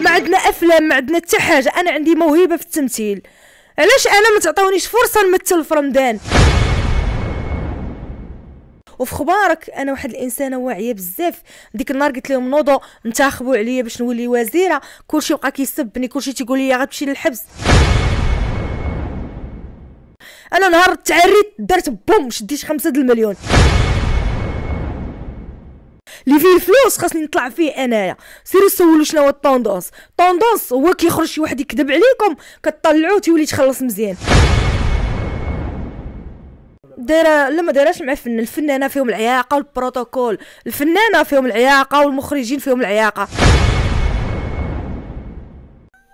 ما عندنا افلام ما عندنا حتى حاجه انا عندي موهبه في التمثيل علاش انا ما تعطونيش فرصه نمثل في رمضان وفي خبارك انا واحد الانسانه واعيه بزاف ديك النهار قلت لهم نوضوا انتخبوا عليا باش نولي وزيره كلشي بقى كيسبني كلشي تيقول لي غتمشي للحبس انا نهار تعريت درت بوم شديت خمسة المليون اللي فيه الفلوس خاصني نطلع فيه انايا سيروا سولوا شنو هو الطوندونس طوندونس هو كيخرج شي واحد يكذب عليكم كطلعوه تيولي تخلص مزيان دايره لا ما دايراش مع فن الفنانه فيهم العياقه والبروتوكول الفنانه فيهم العياقه والمخرجين فيهم العياقه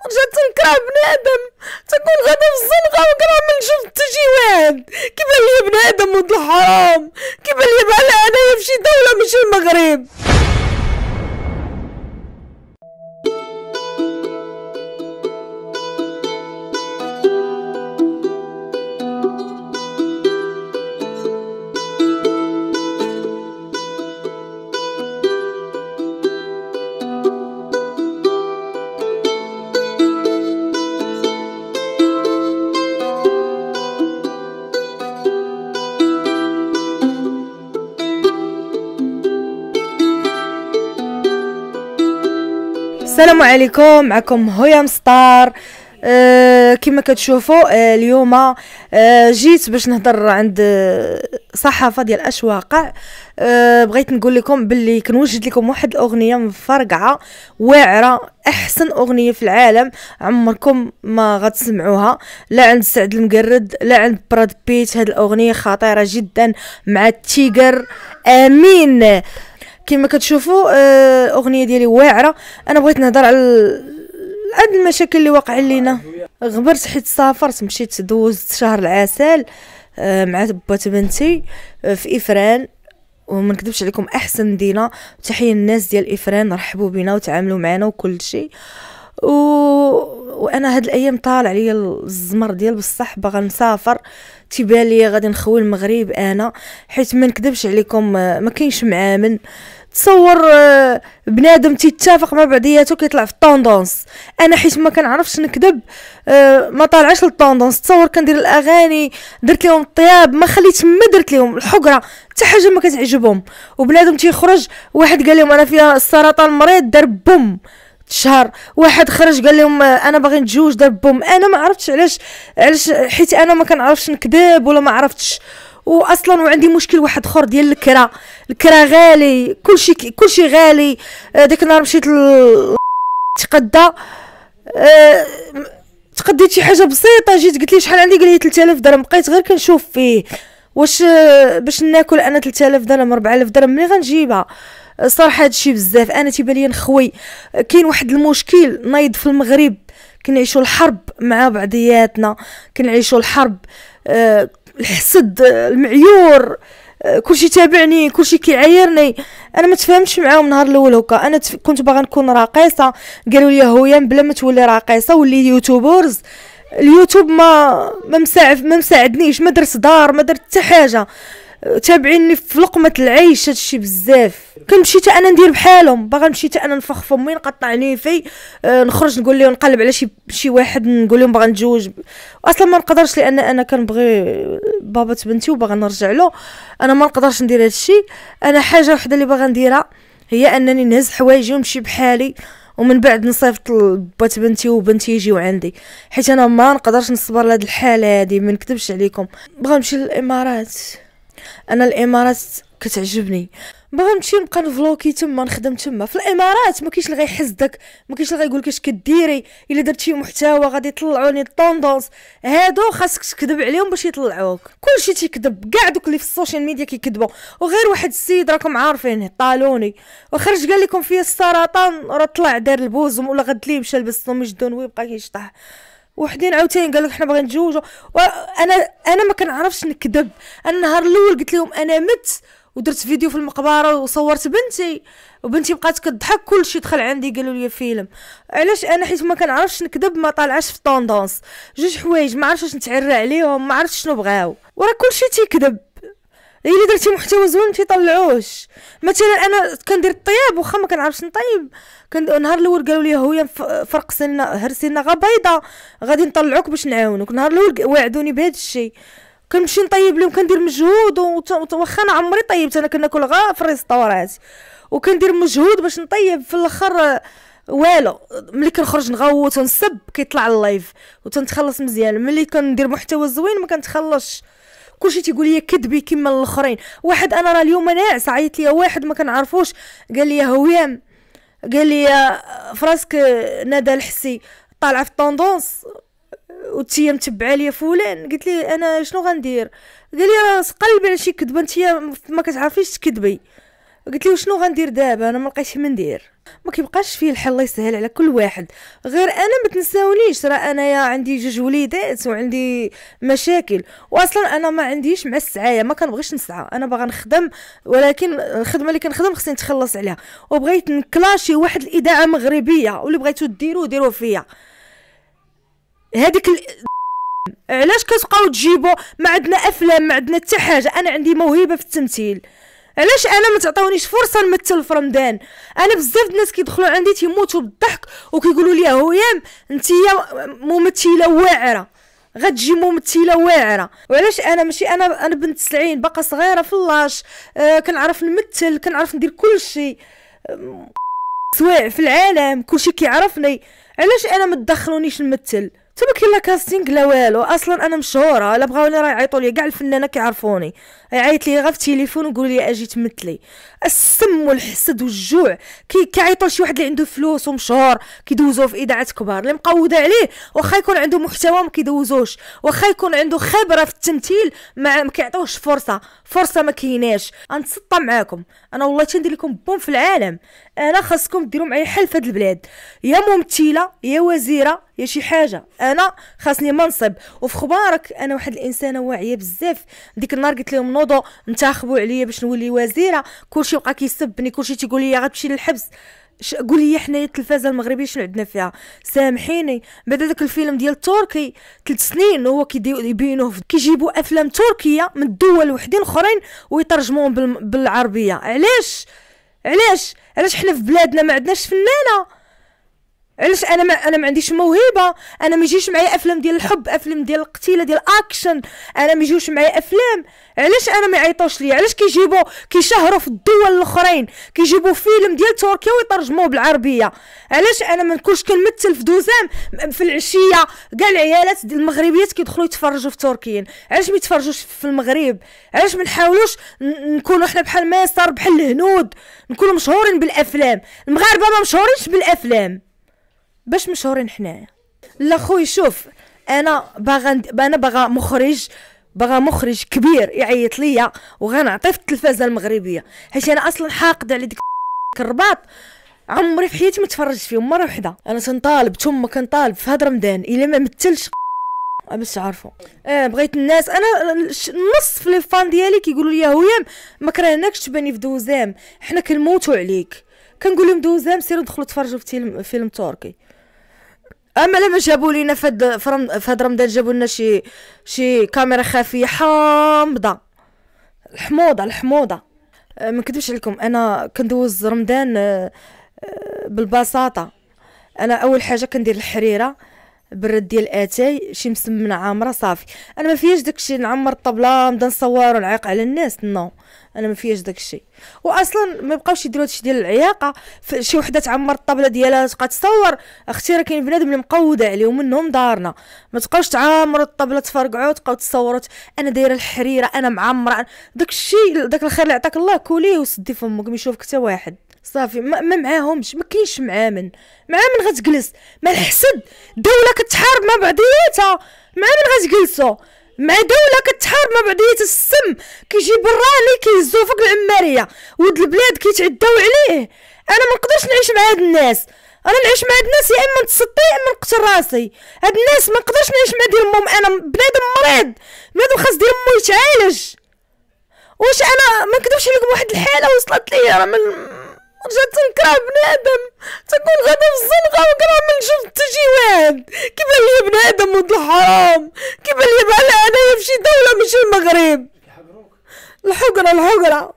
رجعت نكره بنادم تكون غدا في الزنقه وكره من نشوف شي واحد كيف هي بنادم ولد الحرام كيف هي بحال انايا في شي دوله مش المغرب السلام عليكم معكم هيا مستار أه كما كتشوفوا أه اليوم أه جيت باش نهضر عند آه، صحافه ديال اشواقع أه بغيت نقول لكم باللي كنوجد لكم واحد الاغنيه مفرقعه واعره احسن اغنيه في العالم عمركم ما غتسمعوها لا عند سعد المقرد لا عند براد بيت هاد الاغنيه خطيره جدا مع التيجر امين كما كتشوفوا الاغنيه آه، ديالي واعره انا بغيت نهضر على هاد المشاكل اللي واقع لينا غبرت حيت سافرت مشيت دوزت شهر العسل آه، مع بات بنتي آه، في افران وما نكذبش عليكم احسن مدينه تحيه الناس ديال افران رحبوا بنا وتعاملوا معنا وكل شيء و... وانا هاد الايام طالع عليا الزمر ديال بصح باغا نسافر تيبان لي غادي نخوي المغرب انا حيت ما نكذبش عليكم ما كاينش معامن تصور آه، بنادم تيتفق مع بعضياته كيطلع في الطوندونس انا حيت ما كنعرفش نكذب آه، ما طالعش للطوندونس تصور كندير الاغاني درت لهم الطياب ما خليت ما درت لهم الحقره حتى حاجه ما كتعجبهم وبنادم تيخرج واحد قال لهم انا فيها السرطان مريض دار بوم شهر واحد خرج قال لهم آه، انا باغي نتزوج دار بوم انا ما عرفتش علاش علاش حيت انا ما كنعرفش نكذب ولا ما عرفتش واصلا وعندي مشكل واحد اخر ديال الكرا الكرا غالي كلشي كلشي غالي آه، داك النهار مشيت ل... تقدا آه، تقديت شي حاجه بسيطه جيت قلت لي شحال عندي قال لي 3000 درهم بقيت غير كنشوف فيه واش آه، باش ناكل انا 3000 درهم 4000 درهم منين غنجيبها صراحه هادشي بزاف انا تيبان لي نخوي كاين واحد المشكل نايض في المغرب كنعيشوا الحرب مع بعضياتنا كنعيشوا الحرب الحسد المعيور كلشي تابعني كلشي كيعايرني انا ما تفهمتش معاهم نهار الاول هكا انا تف... كنت باغا نكون راقصه قالوا لي هويا بلا ما تولي راقصه ولي يوتيوبرز اليوتيوب ما ما مساعد ما مساعدنيش ما درت دار ما درت حتى حاجه تابعيني في لقمه العيش هادشي بزاف كنمشي حتى انا ندير بحالهم باغا نمشي حتى انا نفخ فمي نقطع نيفي آه، نخرج نقول لهم نقلب على شي شي واحد نقول لهم باغا نتزوج اصلا ما نقدرش لان انا كنبغي بابا بنتي وباغا نرجع له انا ما نقدرش ندير هادشي انا حاجه وحده اللي باغا نديرها هي انني نهز حوايجي ونمشي بحالي ومن بعد نصيفط لبات بنتي وبنتي يجيو عندي حيت انا ما نقدرش نصبر لهاد الحاله هادي ما نكذبش عليكم بغا نمشي للامارات انا الامارات كتعجبني باغا نمشي نبقى نفلوكي تما نخدم تما في الامارات ما كاينش اللي غيحسدك ما كاينش اللي غيقول لك اش كديري الا درتي محتوى غادي يطلعوني الطوندونس هادو خاصك تكذب عليهم باش يطلعوك كلشي تيكذب كاع دوك اللي في السوشيال ميديا كيكذبوا وغير واحد السيد راكم عارفينه طالوني وخرج قال لكم فيه السرطان راه طلع دار البوزم ولا غد ليه مشى لبس سميج دون ويبقى كيشطح وحدين عاوتاني قال لك حنا باغيين نتزوجوا وانا انا ما كنعرفش نكذب انا النهار الاول قلت لهم انا مت ودرت فيديو في المقبره وصورت بنتي وبنتي بقات كضحك كلشي دخل عندي قالوا لي فيلم علاش انا حيت ما كنعرفش نكذب ما طالعاش في طوندونس جوج حوايج ما عرفتش نتعرى عليهم ما عرفتش شنو بغاو وراه كلشي تيكذب إيه، الا درتي محتوى زوين تيطلعوش مثلا انا كندير الطياب واخا ما كنعرفش نطيب نهار الاول قالوا لي هويا فرق سنه هرسينا غا بيضه غادي نطلعوك باش نعاونوك نهار الاول وعدوني بهذا الشيء كنمشي نطيب لهم كندير مجهود واخا انا عمري طيبت انا كناكل غا في وكندير مجهود باش نطيب في الاخر والو ملي كنخرج نغوت ونسب كيطلع اللايف وتنتخلص مزيان ملي كندير محتوى زوين ما كنتخلصش كلشي تيقول لي كذبي كما الاخرين واحد انا راه اليوم ناعس عيط ليا واحد ما كنعرفوش قال لي هويام قال لي فراسك ندى الحسي طالعه في الطوندونس وتيا متبع ليا فلان قلت لي انا شنو غندير قال لي راه قلبي على شي كذبه انت ما كتعرفيش تكذبي قلت له شنو غندير دابا انا ما لقيتش ما ندير ما كيبقاش فيه الحل الله يسهل على كل واحد غير انا ما تنساونيش راه انايا عندي جوج وليدات وعندي مشاكل واصلا انا ما عنديش مع السعايه ما كنبغيش نسعى انا باغا نخدم ولكن الخدمه اللي كنخدم خصني نتخلص عليها وبغيت نكلاشي واحد الاذاعه مغربيه واللي بغيتو ديرو ديرو فيا هذيك ال... علاش كتبقاو تجيبوا ما عندنا افلام ما عندنا حتى حاجه انا عندي موهبه في التمثيل علاش انا ما تعطونيش فرصه نمثل في رمضان انا بزاف الناس كيدخلوا عندي تيموتوا بالضحك وكيقولوا لي هويام انت ممثله واعره غتجي ممثله واعره وعلاش انا ماشي انا انا بنت سلعين باقا صغيره في اللاش آه كنعرف نمثل كنعرف ندير كل شيء آه، سواء في العالم كلشي كيعرفني علاش انا ما تدخلونيش نمثل تما كاين لا كاستينغ لا والو اصلا انا مشهوره لا بغاوني راه يعيطوا لي كاع الفنانه كيعرفوني يعيط لي غير في التليفون ويقول لي اجي تمثلي السم والحسد والجوع كي كيعيطوا لشي واحد اللي عنده فلوس ومشهور كيدوزوه في اذاعات كبار اللي مقوده عليه واخا يكون عنده محتوى ما كيدوزوش واخا يكون عنده خبره في التمثيل ما كيعطوهش فرصه فرصه ما كايناش غنتسطى معاكم انا والله تندير لكم بوم في العالم انا خاصكم ديروا معايا حل في هاد البلاد يا ممثله يا وزيره يا شي حاجه انا خاصني منصب وفي خبارك انا واحد الانسانه واعيه بزاف ديك النهار قلت لهم نوضوا انتخبوا عليا باش نولي وزيره كلشي بقى كيسبني كلشي تيقول لي غتمشي للحبس قول لي حنايا التلفازه المغربيه شنو عندنا فيها سامحيني بعد داك الفيلم ديال تركي ثلاث سنين هو كيبينوه كيجيبوا افلام تركيه من دول وحدين اخرين ويترجموهم بالعربيه علاش علاش علاش حنا في بلادنا ما عندناش فنانه علاش انا ما انا ما عنديش موهبه انا ما يجيش معايا افلام ديال الحب افلام ديال القتيله ديال الاكشن انا ما يجيوش معايا افلام علاش انا ما يعيطوش ليا علاش كيجيبوا كيشهروا في الدول الاخرين كيجيبوا فيلم ديال تركيا ويترجموه بالعربيه علاش انا ما نكونش كنمثل في دوزام في العشيه كاع العيالات المغربيات كيدخلوا يتفرجوا في تركيا علاش ما يتفرجوش في المغرب علاش ما نحاولوش نكونوا حنا بحال مصر بحال الهنود نكونوا مشهورين بالافلام المغاربه ما مشهورينش بالافلام باش مشهورين حنايا لا خويا شوف انا باغا انا باغا مخرج باغا مخرج كبير يعيط ليا وغنعطي في التلفازه المغربيه حيت انا اصلا حاقد على ديك الرباط عمري في حياتي ما تفرجت فيهم مره وحده انا تنطالب ثم كنطالب في هاد رمضان الا ما مثلش باش تعرفوا اه بغيت الناس انا نص في لي فان ديالي كيقولوا لي هويام ما كرهناكش تباني في دوزام حنا كنموتوا عليك كنقول لهم دوزام سيروا دخلوا تفرجوا في فيلم تركي اما لما جابوا لينا فهاد فهاد رمضان جابوا لنا شي شي كاميرا خفيه حامضه الحموضه الحموضه أه، ما نكذبش عليكم انا كندوز رمضان أه، أه، بالبساطه انا اول حاجه كندير الحريره برد ديال اتاي شي مسمن عامره صافي انا ما فيهاش داكشي نعمر الطبله نبدا نصور ونعيق على الناس نو انا ما فيهاش داكشي واصلا ما بقاوش يديروا هادشي ديال العياقه شي وحده تعمر الطبله ديالها تبقى تصور اختي راه كاين بنادم اللي مقوده عليهم منهم دارنا ما تبقاوش تعمروا الطبله تفرقعوا تبقاو تصوروا انا دايره الحريره انا معمره داكشي داك الخير اللي عطاك الله كوليه وسدي فمك ما يشوفك حتى واحد صافي ما, ما معاهمش ما كاينش معامن من معاه من غتجلس مع الحسد دوله كتحارب مع بعضياتها معامن من غتجلسوا مع دولة كتحارب مع بعضياتها السم كيجي براني كيهزو فوق العمارية ولد البلاد كيتعداو عليه انا ما نقدرش نعيش مع هاد الناس انا نعيش مع هاد الناس يا اما نتسطي يا اما نقتل راسي هاد الناس ما نقدرش نعيش مع ديال أمهم انا بنادم مريض بنادم خاص ديال مو يتعالج واش انا ما نكذبش عليكم واحد الحاله وصلت لي راه من رجعت نكره بنادم تكون غدا في الزنقه ونكره من شفت تجي واحد كيبان لي بنادم ولد الحرام كيف لي بحال انايا في شي دوله ماشي المغرب الحقره الحقره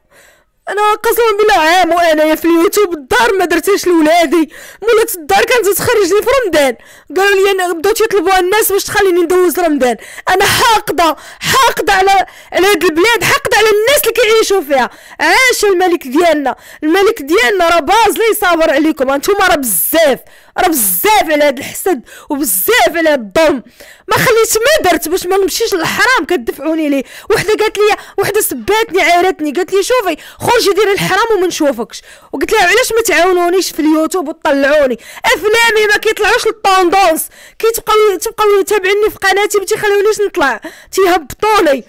انا قسما بالله عام وانا في اليوتيوب الدار ما درتهاش لولادي مولات الدار كانت تخرجني في رمضان قالوا لي انا بداو تيطلبوا الناس باش تخليني ندوز رمضان انا حاقده حاقده على على هاد البلاد حاقده على الناس اللي كيعيشوا فيها عاش الملك ديالنا الملك ديالنا راه باز لي صابر عليكم انتم راه بزاف راه بزاف على هاد الحسد وبزاف على هاد الظلم ما خليت ما درت باش ما نمشيش للحرام كدفعوني ليه وحده قالت لي وحده سباتني عيرتني قالت لي شوفي خرجي ديري الحرام وما نشوفكش وقلت لها علاش ما تعاونونيش في اليوتيوب وتطلعوني افلامي ما كيطلعوش للطوندونس كيتبقاو تبقاو تابعيني في قناتي ما تيخليونيش نطلع تيهبطوني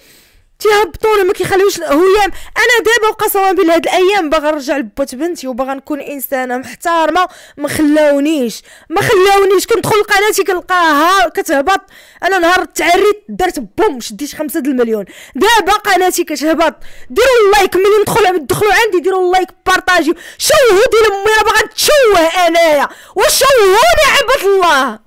تيهبطونا ما كيخليوش يام انا دابا وقسما بالله هاد الايام باغا نرجع لبوت بنتي وباغا نكون انسانه محترمه ما خلاونيش ما خلاونيش كندخل لقناتي كنلقاها كتهبط انا نهار تعريت درت بوم شديت خمسة د المليون دابا قناتي كتهبط ديروا اللايك ملي ندخل تدخلوا عندي ديروا اللايك بارطاجيو شوهوا ديال امي راه باغا نتشوه انايا وشوهوني عباد الله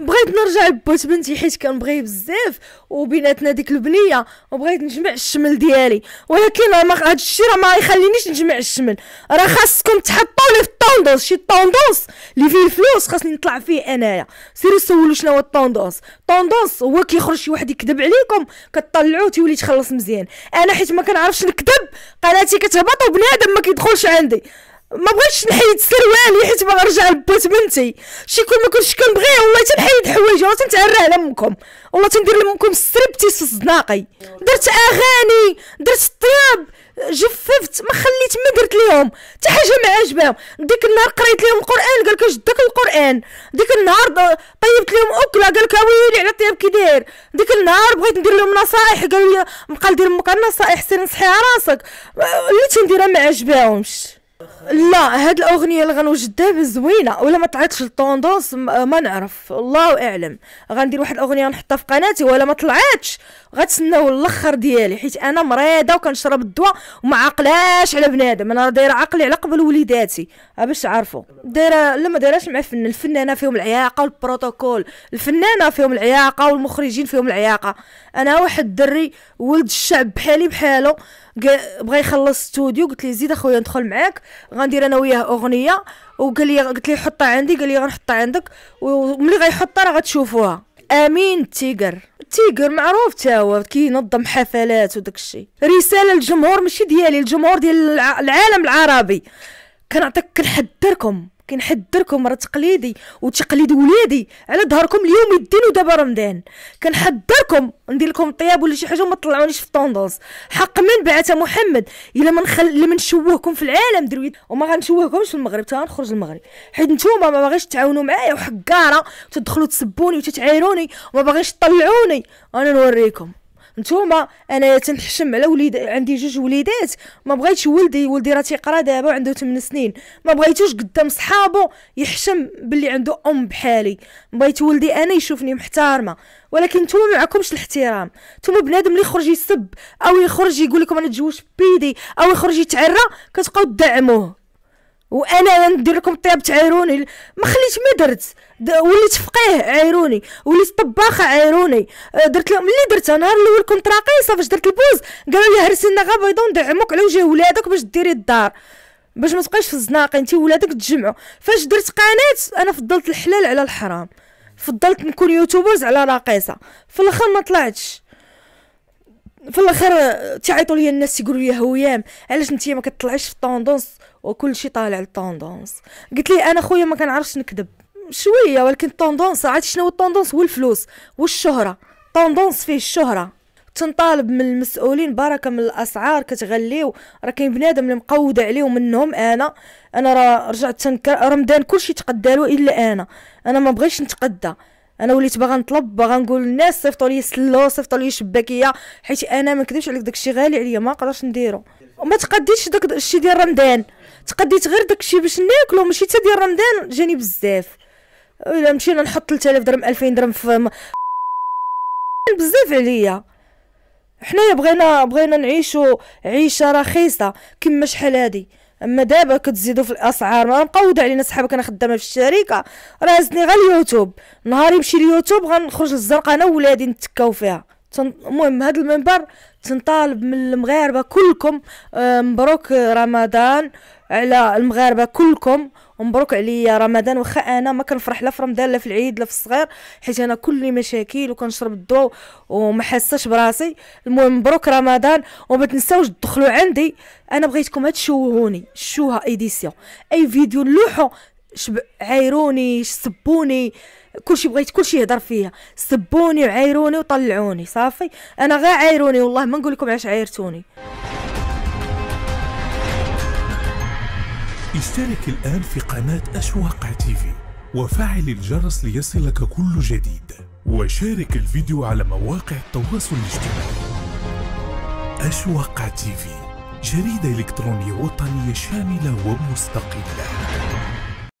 بغيت نرجع لبوت بنتي حيت كنبغيه بزاف وبيناتنا ديك البنيه وبغيت نجمع الشمل ديالي ولكن هذا الشيء راه ما يخلينيش نجمع الشمل راه خاصكم تحطوني في الطوندوس شي طوندوس اللي فيه الفلوس خاصني نطلع فيه انايا سيروا سولوا شنو هو الطوندوس طوندوس هو كيخرج شي واحد يكذب عليكم كطلعوه تيولي تخلص مزيان انا حيت ما كنعرفش نكذب قناتي كتهبط وبنادم ما كيدخلش عندي ما بغيتش نحيد سروالي حيت باغا نرجع لبوت بنتي شي كون ما كنتش كنبغيه والله تنحيد حوايجي والله تنتعرى على امكم والله تندير لامكم سربتي في الزناقي درت اغاني درت طياب جففت ما خليت ما درت ليهم حتى حاجه ما عجبهم ديك النهار قريت لهم القران قال لك جدك القران ديك النهار طيبت لهم اكله قال لك ويلي على الطياب كي داير ديك النهار بغيت ندير لهم نصائح قالوا لي مقال دير امك النصائح سير نصحيها راسك اللي أه، تنديرها ما عجبهمش لا هاد الاغنيه اللي غنوجدها بزوينه زوينه ولا ما طلعتش للطوندونس ما نعرف الله اعلم غندير واحد الاغنيه نحطها في قناتي ولا ما طلعتش غتسناو الاخر ديالي حيت انا مريضه وكنشرب الدواء وما عاقلاش على بنادم انا دايره عقلي على قبل وليداتي باش تعرفوا دايره لا ما دايراش مع الفن الفنانه فيهم العياقه والبروتوكول الفنانه فيهم العياقه والمخرجين فيهم العياقه انا واحد الدري ولد الشعب بحالي بحالو بغا يخلص ستوديو قلت ليه زيد اخويا ندخل معاك غندير انا وياه اغنيه وقال لي قلت ليه حطها عندي قال لي غنحطها عندك وملي غيحطها راه غتشوفوها امين تيجر تيجر معروف تا هو كينظم حفلات وداك الشيء رساله للجمهور ماشي ديالي الجمهور ديال العالم العربي كنعطيك كنحذركم كنحذركم راه تقليدي وتقليد ولادي على ظهركم اليوم الدين ودابا رمضان كنحذركم ندير لكم طياب ولا شي حاجه وما تطلعونيش في الطوندوز حق من بعث محمد الا ما نخل الا ما نشوهكم في العالم درويت وما غنشوهكمش في المغرب حتى غنخرج المغرب حيت نتوما ما باغيش تعاونوا معايا وحكاره تدخلوا تسبوني وتتعايروني وما باغيش تطلعوني انا نوريكم نتوما انايا تنحشم على وليد عندي جوج وليدات ما بغيتش ولدي ولدي راه تيقرا دابا وعنده 8 سنين ما بغيتوش قدام صحابو يحشم باللي عنده ام بحالي بغيت ولدي انا يشوفني محترمه ولكن نتوما ما معكمش الاحترام نتوما بنادم اللي يخرج يسب او يخرج يقول لكم انا تزوجت بيدي او يخرج يتعرى كتبقاو تدعموه وانا ندير لكم طياب تعيروني ما خليت ما درت وليت فقيه عيروني وليت طباخه عيروني أه، درت لهم اللي درت نهار الاول كنت راقيصه فاش درت البوز قالوا لي هرسي لنا غا بيضه ندعموك على وجه ولادك باش ديري الدار باش ما تبقايش في الزناقي انت ولادك تجمعوا فاش درت قناه انا فضلت الحلال على الحرام فضلت نكون يوتيوبرز على راقيصه في الاخر ما طلعتش في الاخر تعيطوا لي الناس يقولوا لي هويام علاش انت ما كتطلعيش في الطوندونس وكل شيء طالع للطوندونس قلت لي انا خويا ما كنعرفش نكذب شويه ولكن الطوندونس عرفتي شنو الطوندونس هو الفلوس والشهره الطوندونس فيه الشهره تنطالب من المسؤولين بركه من الاسعار كتغليو راه كاين بنادم اللي مقود عليه منهم انا انا راه رجعت تنكر رمضان كلشي تقدالو الا انا انا ما بغيتش نتقدى انا وليت باغا نطلب باغا نقول للناس صيفطوا لي سلو صيفطوا لي شباكيه حيت انا ما نكذبش عليك داكشي غالي عليا ما نقدرش نديرو وما تقديتش داك الشيء ديال رمضان تقديت غير داكشي باش ناكلو ماشي حتى ديال رمضان جاني بزاف الا مشينا نحط 3000 درهم 2000 درهم في م... بزاف عليا حنايا بغينا بغينا نعيشو عيشه رخيصه كما شحال هادي اما دابا كتزيدوا في الاسعار ما مقود علينا صحابك انا خدامه في الشركه راه هزني غير اليوتيوب نهار يمشي اليوتيوب غنخرج للزنقه انا وولادي نتكاو فيها المهم هاد المنبر تنطالب من المغاربة كلكم آه، مبروك رمضان على المغاربة كلكم ومبروك عليا رمضان واخا انا ما كنفرح لا في رمضان لا في العيد لا في الصغير حيت انا كل مشاكل وكنشرب الضو وما حاساش براسي المهم مبروك رمضان وما تنساوش تدخلوا عندي انا بغيتكم تشوهوني شوها ايديسيون اي فيديو نلوحو شب... عايروني سبوني كلشي بغيت كلشي يهضر فيا سبوني وعايروني وطلعوني صافي انا غير عايروني والله ما نقول لكم علاش عايرتوني اشترك الان في قناه اشواق تيفي وفعل الجرس ليصلك كل جديد وشارك الفيديو على مواقع التواصل الاجتماعي اشواق تيفي جريده الكترونيه وطنيه شامله ومستقله